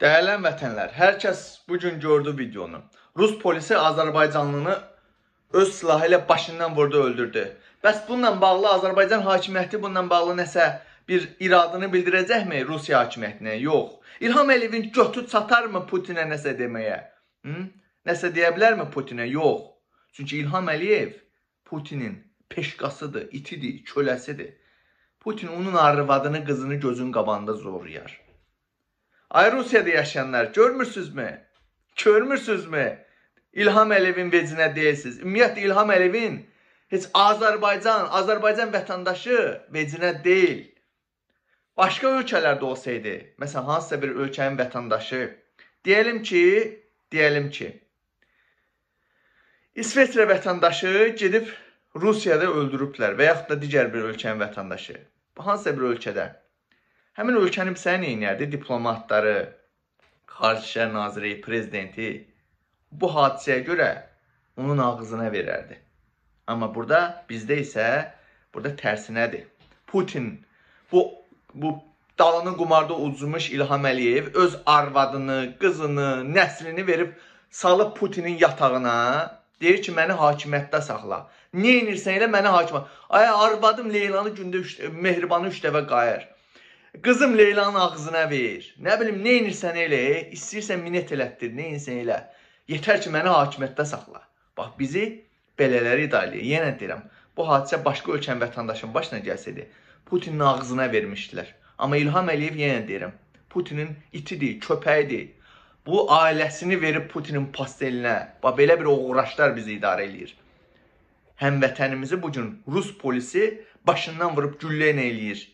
Dəyərlən vətənlər, hər kəs bu gün gördü videonu. Rus polisi Azərbaycanlını öz silahı ilə başından vurdu, öldürdü. Bəs bununla bağlı Azərbaycan hakimiyyəti bununla bağlı nəsə bir iradını bildirəcəkmi Rusiya hakimiyyətinə? Yox. İlham Əliyevin götü çatarmı Putinə nəsə deməyə? Hı? Nəsə deyə bilərmi Putinə? Yox. Çünki İlham Əliyev Putinin peşqasıdır, itidir, köləsidir. Putin onun arvadını, qızını gözün qabağında zorlayar. Ay Rusiyada yaşayanlar görmürsünüzmü? Görmürsünüzmü? İlham Əliyevin vecinə deyilsiniz. Ümumiyyətlə İlham Əliyevin heç Azərbaycan, Azərbaycan vətəndaşı vecinə deyil. Başqa ölkələrdə olsaydı, məsələn, hansısa bir ölkənin vətandaşı, deyəlim ki, deyəlim ki, İsveç vətəndaşı gedib Rusiyada öldürüblər və yaxud da digər bir ölkənin vətandaşı. Hansısa bir ölkədə həmin ölkənin səni neynədi? Diplomatları, Xarici İşlər naziri, prezidenti bu hadisəyə görə onun ağzına verərdi. Amma burada bizdə isə burada tərsinədir. Putin bu bu dalını qumarda udmuş İlham Əliyev öz arvadını, qızını, nəslini verib salıb Putinin yatağına, deyir ki, məni hakimiyyətdə saxla. Nə edirsən elə məni hakimə. Ay arvadım Leylanı gündə üç, Mehribanı 3 dəfə qayır. Qızım Leylanın ağzına ver. Nə bilim, neynirsən elə, istəyirsən minət elətdir, neyinsən elə. Yetər ki, məni hakimiyyətdə saxla. Bax, bizi belələri idarə Yenə deyirəm, bu hadisə başqa ölkənin vətəndaşının başına gəlsədi, Putinin ağzına vermişdilər. Amma İlham Əliyev yenə deyirəm, Putinin itidir, köpəyidir. Bu ailəsini verib Putinin pastelinə. Bax, belə bir uğraşlar bizi idarə eləyir. Həmvətənimizi bugün Rus polisi başından vurub güllə ilə eləyir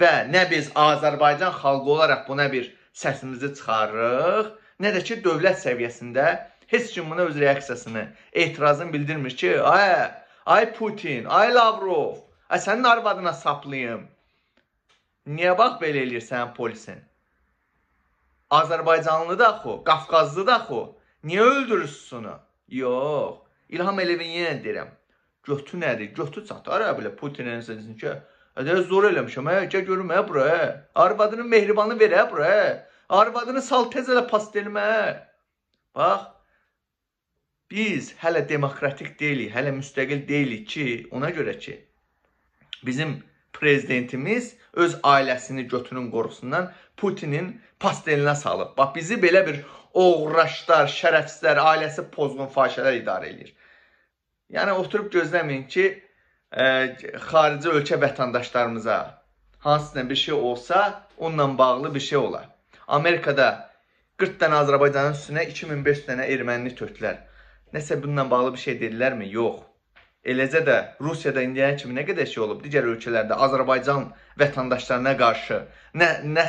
və nə biz Azərbaycan xalqı olaraq buna bir səsimizi çıxarırıq, nə də ki dövlət səviyyəsində heç kim buna öz reaksiyasını, etirazını bildirmir ki, ay, ay Putin, ay Lavrov, ay sənin arvadına saplayım. Niyə bax belə eləyirsən polisin? Azərbaycanlı da axı, Qafqazlı da axı. Niyə öldürürsün onu? Yox. İlham Əliyev yenə deyirəm. Götü nədir? Götü çatar hə, belə Putinin sözünü ki, Hədə zor eləmişəm, hə, gəl görüm hə bura, hə. Arvadının mehribanı ver hə bura, hə. Arvadını sal tez elə pastelimə, hə. Bax, biz hələ demokratik deyilik, hələ müstəqil deyilik ki, ona görə ki, bizim prezidentimiz öz ailəsini götünün qorusundan Putinin pastelinə salıb. Bax, bizi belə bir oğraşlar, şərəfsizlər, ailəsi pozğun fahişələr idarə edir. Yəni, oturub gözləməyin ki, ə, xarici ölkə vətəndaşlarımıza hansına bir şey olsa, onunla bağlı bir şey olar. Amerikada 40 dənə Azərbaycanın üstünə 2500 dənə ermənini tökdülər. Nəsə bununla bağlı bir şey dedilərmi? Yox. Eləcə də Rusiyada indiyənə kimi nə qədər şey olub, digər ölkələrdə Azərbaycan vətəndaşlarına qarşı nə, nə,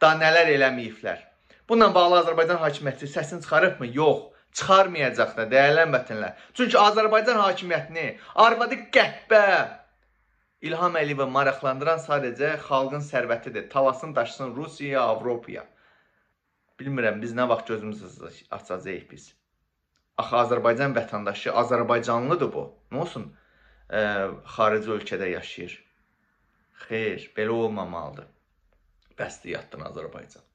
daha nələr eləməyiblər. Bununla bağlı Azərbaycan hakimiyyəti səsini çıxarıbmı? Yox çıxarmayacaq da dəyərli vətənlər. Çünki Azərbaycan hakimiyyətini arvadı qəhbə İlham Əliyevi maraqlandıran sadəcə xalqın sərvətidir. Tavasın daşısın Rusiyaya, Avropaya. Bilmirəm biz nə vaxt gözümüzü açacağıq biz. Axı Azərbaycan vətəndaşı Azərbaycanlıdır bu. Nə olsun? Ə, xarici ölkədə yaşayır. Xeyr, belə olmamalıdır. Bəs yatdın Azərbaycan.